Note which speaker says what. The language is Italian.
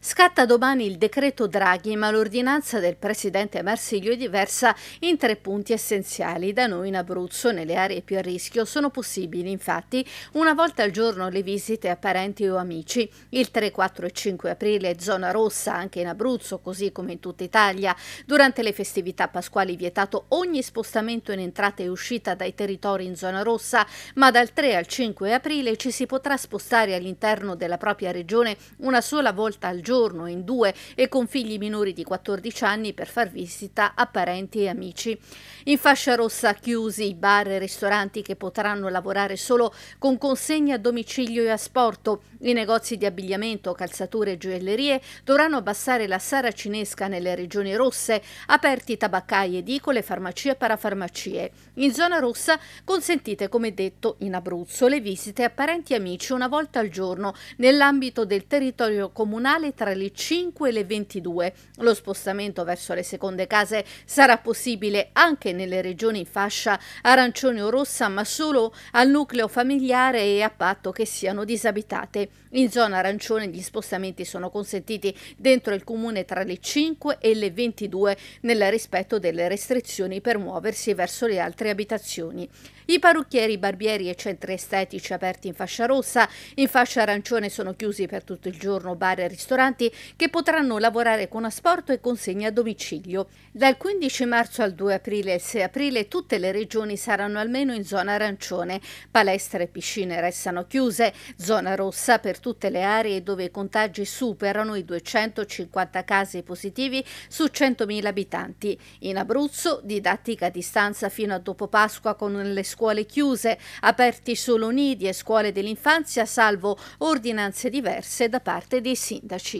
Speaker 1: Scatta domani il decreto Draghi, ma l'ordinanza del presidente Marsiglio è diversa in tre punti essenziali. Da noi in Abruzzo, nelle aree più a rischio, sono possibili infatti una volta al giorno le visite a parenti o amici. Il 3, 4 e 5 aprile è zona rossa anche in Abruzzo, così come in tutta Italia. Durante le festività pasquali vietato ogni spostamento in entrata e uscita dai territori in zona rossa, ma dal 3 al 5 aprile ci si potrà spostare all'interno della propria regione una sola volta al giorno giorno in due e con figli minori di 14 anni per far visita a parenti e amici. In fascia rossa chiusi i bar e ristoranti che potranno lavorare solo con consegne a domicilio e asporto. I negozi di abbigliamento, calzature e gioiellerie dovranno abbassare la saracinesca nelle regioni rosse, aperti tabaccai, edicole, farmacie e parafarmacie. In zona rossa consentite, come detto, in Abruzzo le visite a parenti e amici una volta al giorno nell'ambito del territorio comunale tra le 5 e le 22. Lo spostamento verso le seconde case sarà possibile anche nelle regioni in fascia arancione o rossa, ma solo al nucleo familiare e a patto che siano disabitate. In zona arancione gli spostamenti sono consentiti dentro il comune tra le 5 e le 22 nel rispetto delle restrizioni per muoversi verso le altre abitazioni. I parrucchieri, barbieri e centri estetici aperti in fascia rossa, in fascia arancione sono chiusi per tutto il giorno bar e ristoranti ristoranti che potranno lavorare con asporto e consegna a domicilio. Dal 15 marzo al 2 aprile e 6 aprile tutte le regioni saranno almeno in zona arancione. Palestre e piscine restano chiuse, zona rossa per tutte le aree dove i contagi superano i 250 casi positivi su 100.000 abitanti. In Abruzzo didattica a distanza fino a dopo Pasqua con le scuole chiuse, aperti solo nidi e scuole dell'infanzia salvo ordinanze diverse da parte dei sindaci.